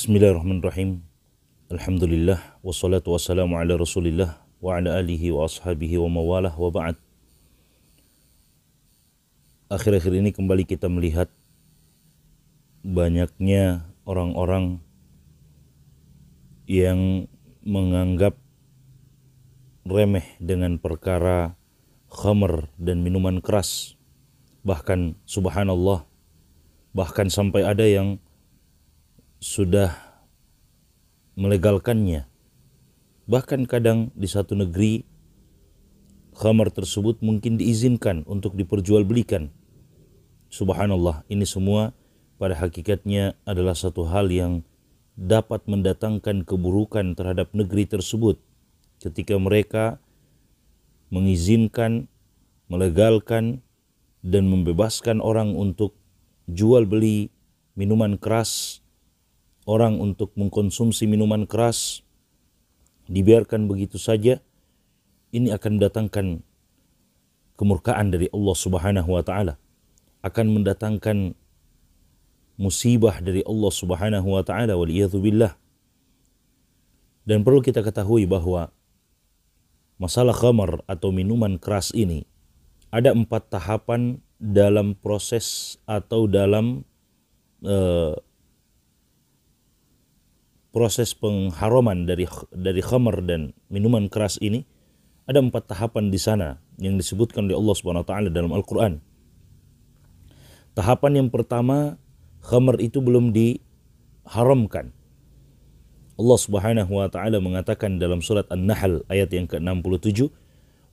Bismillahirrahmanirrahim. Alhamdulillah wassalatu wassalamu ala Rasulillah wa ala alihi wa ashabihi wa mawalah wa ba'd. Akhir-akhir ini kembali kita melihat banyaknya orang-orang yang menganggap remeh dengan perkara khamer dan minuman keras. Bahkan subhanallah bahkan sampai ada yang sudah melegalkannya. Bahkan kadang di satu negeri khamar tersebut mungkin diizinkan untuk diperjualbelikan. Subhanallah, ini semua pada hakikatnya adalah satu hal yang dapat mendatangkan keburukan terhadap negeri tersebut ketika mereka mengizinkan, melegalkan, dan membebaskan orang untuk jual beli minuman keras orang untuk mengkonsumsi minuman keras dibiarkan begitu saja ini akan mendatangkan kemurkaan dari Allah Subhanahu wa taala akan mendatangkan musibah dari Allah Subhanahu wa taala wal billah dan perlu kita ketahui bahwa masalah khamar atau minuman keras ini ada empat tahapan dalam proses atau dalam uh, proses pengharaman dari dari khamar dan minuman keras ini ada empat tahapan di sana yang disebutkan oleh Allah Subhanahu wa taala dalam Al-Qur'an. Tahapan yang pertama, khamar itu belum diharamkan. Allah Subhanahu wa taala mengatakan dalam surat An-Nahl ayat yang ke-67,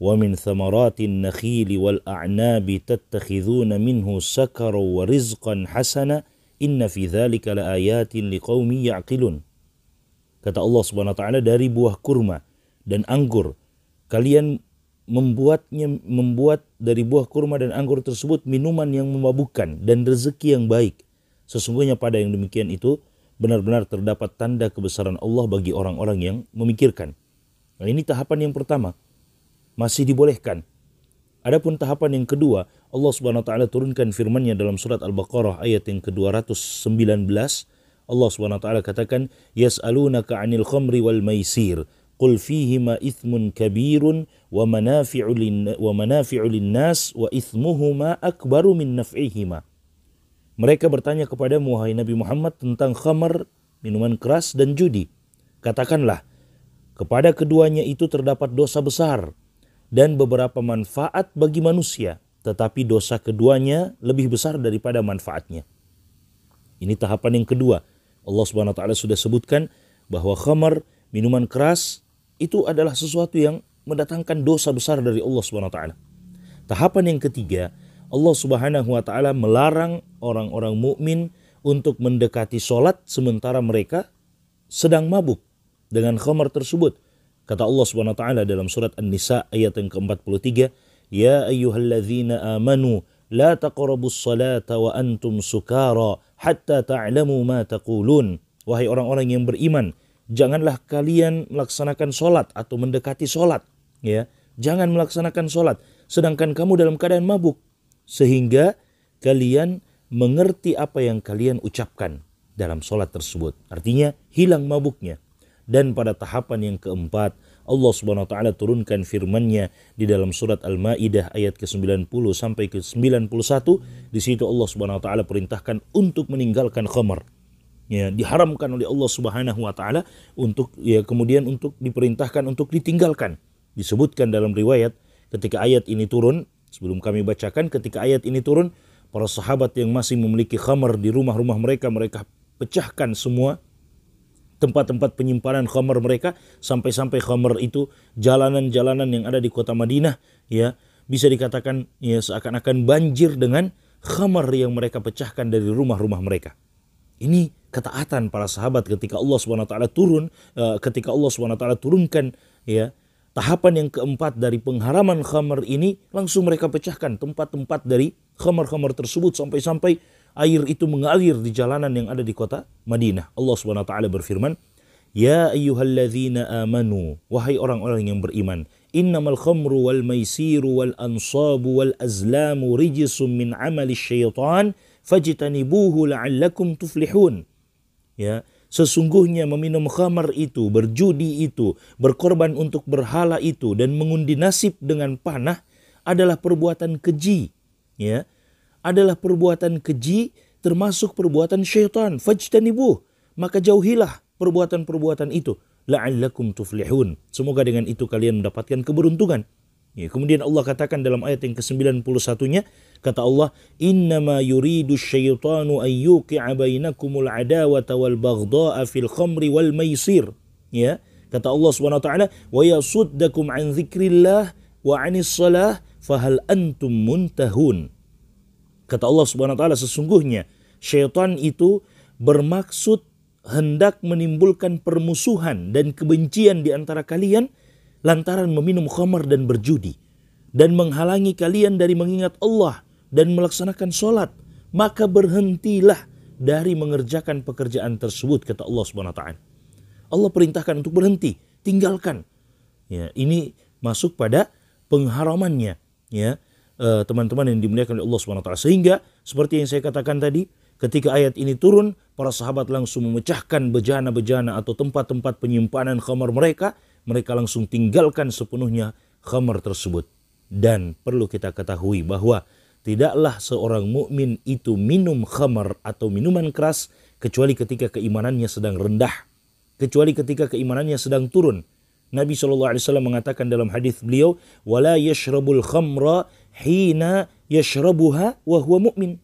"Wa min thamaratin nakhili wal a'nabi tattakhidhuna minhu sakara wa rizqan hasana." Inna fi dzalika laayatin liqaumin ya'qilun kata Allah Subhanahu wa taala dari buah kurma dan anggur. Kalian membuatnya membuat dari buah kurma dan anggur tersebut minuman yang memabukkan dan rezeki yang baik. Sesungguhnya pada yang demikian itu benar-benar terdapat tanda kebesaran Allah bagi orang-orang yang memikirkan. Nah, ini tahapan yang pertama. Masih dibolehkan. Adapun tahapan yang kedua, Allah Subhanahu wa taala turunkan firman-Nya dalam surat Al-Baqarah ayat yang ke-219 Allah SWT katakan yas'alunaka 'anil khamri wal maisir qul fihima ithmun kabirun wa manafi'u lin wa manafi'u wa ithmuhuma akbaru min naf'ihima mereka bertanya kepada wahai Nabi Muhammad tentang khamar minuman keras dan judi katakanlah kepada keduanya itu terdapat dosa besar dan beberapa manfaat bagi manusia tetapi dosa keduanya lebih besar daripada manfaatnya ini tahapan yang kedua Allah Subhanahu wa taala sudah sebutkan bahwa khamar, minuman keras itu adalah sesuatu yang mendatangkan dosa besar dari Allah Subhanahu wa taala. Tahapan yang ketiga, Allah Subhanahu wa taala melarang orang-orang mukmin untuk mendekati solat sementara mereka sedang mabuk dengan khamar tersebut. Kata Allah Subhanahu wa taala dalam surat An-Nisa ayat yang ke-43, "Ya ayyuhalladzina amanu la taqrabus salata wa antum sukara hatta ta'lamu ma taqulun. Wahai orang-orang yang beriman, janganlah kalian melaksanakan solat atau mendekati solat Ya, jangan melaksanakan solat Sedangkan kamu dalam keadaan mabuk. Sehingga kalian mengerti apa yang kalian ucapkan dalam solat tersebut. Artinya hilang mabuknya. Dan pada tahapan yang keempat, Allah Subhanahu wa taala turunkan firman-Nya di dalam surat Al-Maidah ayat ke-90 sampai ke-91. Di situ Allah Subhanahu wa taala perintahkan untuk meninggalkan khamar. Ya, diharamkan oleh Allah Subhanahu wa taala untuk ya kemudian untuk diperintahkan untuk ditinggalkan. Disebutkan dalam riwayat ketika ayat ini turun, sebelum kami bacakan ketika ayat ini turun, para sahabat yang masih memiliki khamar di rumah-rumah mereka mereka pecahkan semua tempat-tempat penyimpanan khamar mereka sampai-sampai khamar itu jalanan-jalanan yang ada di kota Madinah ya bisa dikatakan ya seakan-akan banjir dengan khamar yang mereka pecahkan dari rumah-rumah mereka. Ini ketaatan para sahabat ketika Allah SWT turun eh, ketika Allah SWT turunkan ya Tahapan yang keempat dari pengharaman khamar ini langsung mereka pecahkan tempat-tempat dari khamar-khamar tersebut sampai-sampai air itu mengalir di jalanan yang ada di kota Madinah. Allah Subhanahu wa taala berfirman, "Ya ayyuhalladzina amanu, wahai orang-orang yang beriman, innamal khamru wal maisiru wal ansabu wal azlamu rijsum min amali syaitan fajtanibuhu la'allakum tuflihun." Ya, sesungguhnya meminum khamar itu, berjudi itu, berkorban untuk berhala itu dan mengundi nasib dengan panah adalah perbuatan keji, ya adalah perbuatan keji termasuk perbuatan syaitan. ibu Maka jauhilah perbuatan-perbuatan itu. La'allakum tuflihun. Semoga dengan itu kalian mendapatkan keberuntungan. Ya, kemudian Allah katakan dalam ayat yang ke puluh satunya kata Allah, "Innama yuridu syaitanu an yuqi'a bainakumul adawata wal baghdha'a fil khamri wal maisir." Ya, kata Allah Subhanahu wa taala, "Wa yasuddakum an dzikrillah wa 'anis salah fahal antum muntahun?" Kata Allah Subhanahu wa taala sesungguhnya syaitan itu bermaksud hendak menimbulkan permusuhan dan kebencian di antara kalian lantaran meminum khamar dan berjudi dan menghalangi kalian dari mengingat Allah dan melaksanakan sholat maka berhentilah dari mengerjakan pekerjaan tersebut kata Allah Subhanahu wa taala. Allah perintahkan untuk berhenti, tinggalkan. Ya, ini masuk pada pengharamannya, ya. Eh, teman-teman yang dimuliakan oleh Allah SWT. Sehingga seperti yang saya katakan tadi, ketika ayat ini turun, para sahabat langsung memecahkan bejana-bejana atau tempat-tempat penyimpanan khamar mereka. Mereka langsung tinggalkan sepenuhnya khamar tersebut. Dan perlu kita ketahui bahwa tidaklah seorang mukmin itu minum khamar atau minuman keras kecuali ketika keimanannya sedang rendah, kecuali ketika keimanannya sedang turun Nabi SAW mengatakan dalam hadis beliau, "Wala yashrabul khamra hina yashrabuha wa huwa mu'min."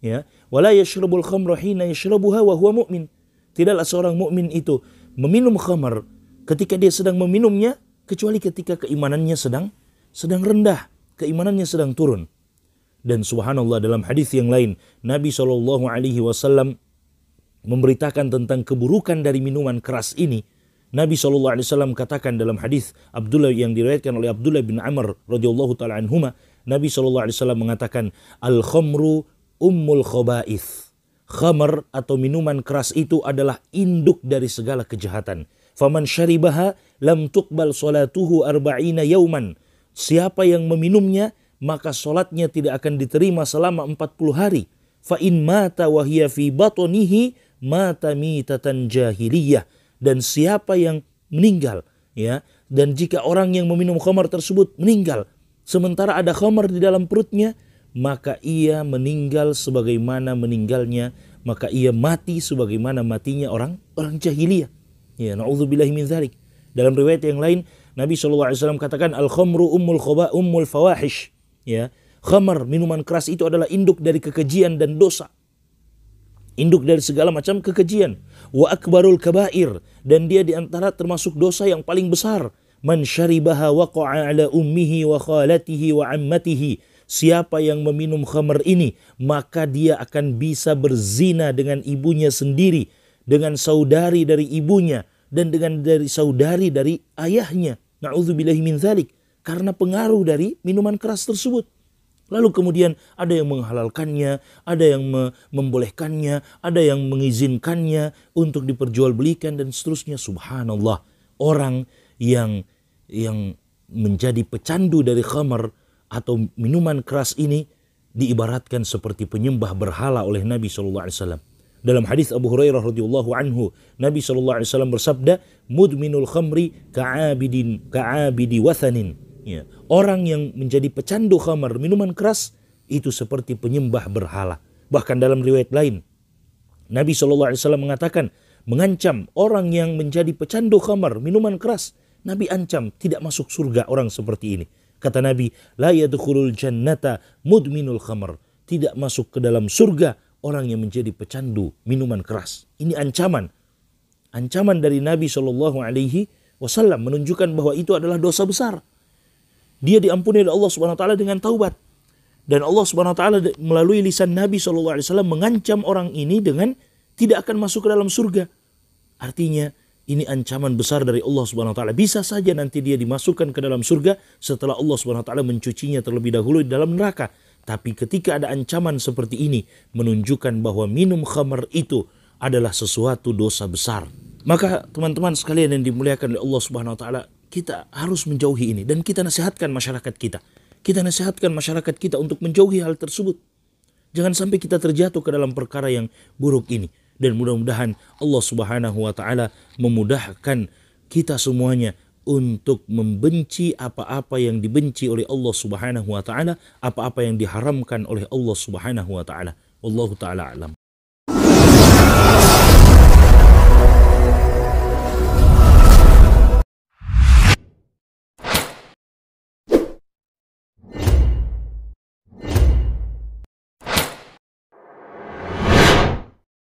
Ya, "Wala yashrabul khamra hina yashrabuha wa huwa mu'min." Tidaklah seorang mukmin itu meminum khamar ketika dia sedang meminumnya kecuali ketika keimanannya sedang sedang rendah, keimanannya sedang turun. Dan subhanallah dalam hadis yang lain Nabi Shallallahu alaihi wasallam memberitakan tentang keburukan dari minuman keras ini Nabi Shallallahu Alaihi Wasallam katakan dalam hadis Abdullah yang diriwayatkan oleh Abdullah bin Amr radhiyallahu taala anhuma, Nabi Shallallahu Alaihi Wasallam mengatakan al khamru ummul khaba'ith. Khamar atau minuman keras itu adalah induk dari segala kejahatan. Faman syaribaha lam tuqbal salatuhu arba'ina yauman. Siapa yang meminumnya maka solatnya tidak akan diterima selama 40 hari. Fa in mata wahiya fi batonihi mata mitatan jahiliyah dan siapa yang meninggal ya dan jika orang yang meminum khamar tersebut meninggal sementara ada khamar di dalam perutnya maka ia meninggal sebagaimana meninggalnya maka ia mati sebagaimana matinya orang orang jahiliyah ya naudzubillahi min dzalik dalam riwayat yang lain Nabi SAW katakan al khamru ummul khaba ummul fawahish ya khamar minuman keras itu adalah induk dari kekejian dan dosa induk dari segala macam kekejian wa akbarul kabair dan dia diantara termasuk dosa yang paling besar man syaribaha waqa'a ala ummihi wa khalatihi wa ammatihi siapa yang meminum khamr ini maka dia akan bisa berzina dengan ibunya sendiri dengan saudari dari ibunya dan dengan dari saudari dari ayahnya na'udzubillahi min karena pengaruh dari minuman keras tersebut Lalu kemudian ada yang menghalalkannya, ada yang membolehkannya, ada yang mengizinkannya untuk diperjualbelikan dan seterusnya. Subhanallah, orang yang yang menjadi pecandu dari khamar atau minuman keras ini diibaratkan seperti penyembah berhala oleh Nabi Shallallahu Alaihi Wasallam. Dalam hadis Abu Hurairah radhiyallahu anhu, Nabi Shallallahu Alaihi Wasallam bersabda, "Mudminul khamri ka'abidin ka'abidi wathanin." ya, orang yang menjadi pecandu khamar minuman keras itu seperti penyembah berhala. Bahkan dalam riwayat lain, Nabi SAW mengatakan mengancam orang yang menjadi pecandu khamar minuman keras. Nabi ancam tidak masuk surga orang seperti ini. Kata Nabi, la yadkhulul jannata mudminul khamar. Tidak masuk ke dalam surga orang yang menjadi pecandu minuman keras. Ini ancaman. Ancaman dari Nabi SAW wasallam menunjukkan bahwa itu adalah dosa besar dia diampuni oleh Allah Subhanahu wa taala dengan taubat. Dan Allah Subhanahu wa taala melalui lisan Nabi sallallahu alaihi wasallam mengancam orang ini dengan tidak akan masuk ke dalam surga. Artinya ini ancaman besar dari Allah Subhanahu wa taala. Bisa saja nanti dia dimasukkan ke dalam surga setelah Allah Subhanahu wa taala mencucinya terlebih dahulu di dalam neraka. Tapi ketika ada ancaman seperti ini menunjukkan bahwa minum khamar itu adalah sesuatu dosa besar. Maka teman-teman sekalian yang dimuliakan oleh Allah Subhanahu wa taala, kita harus menjauhi ini dan kita nasihatkan masyarakat kita. Kita nasihatkan masyarakat kita untuk menjauhi hal tersebut. Jangan sampai kita terjatuh ke dalam perkara yang buruk ini dan mudah-mudahan Allah Subhanahu wa taala memudahkan kita semuanya untuk membenci apa-apa yang dibenci oleh Allah Subhanahu wa taala, apa-apa yang diharamkan oleh Allah Subhanahu wa taala. Wallahu taala alam.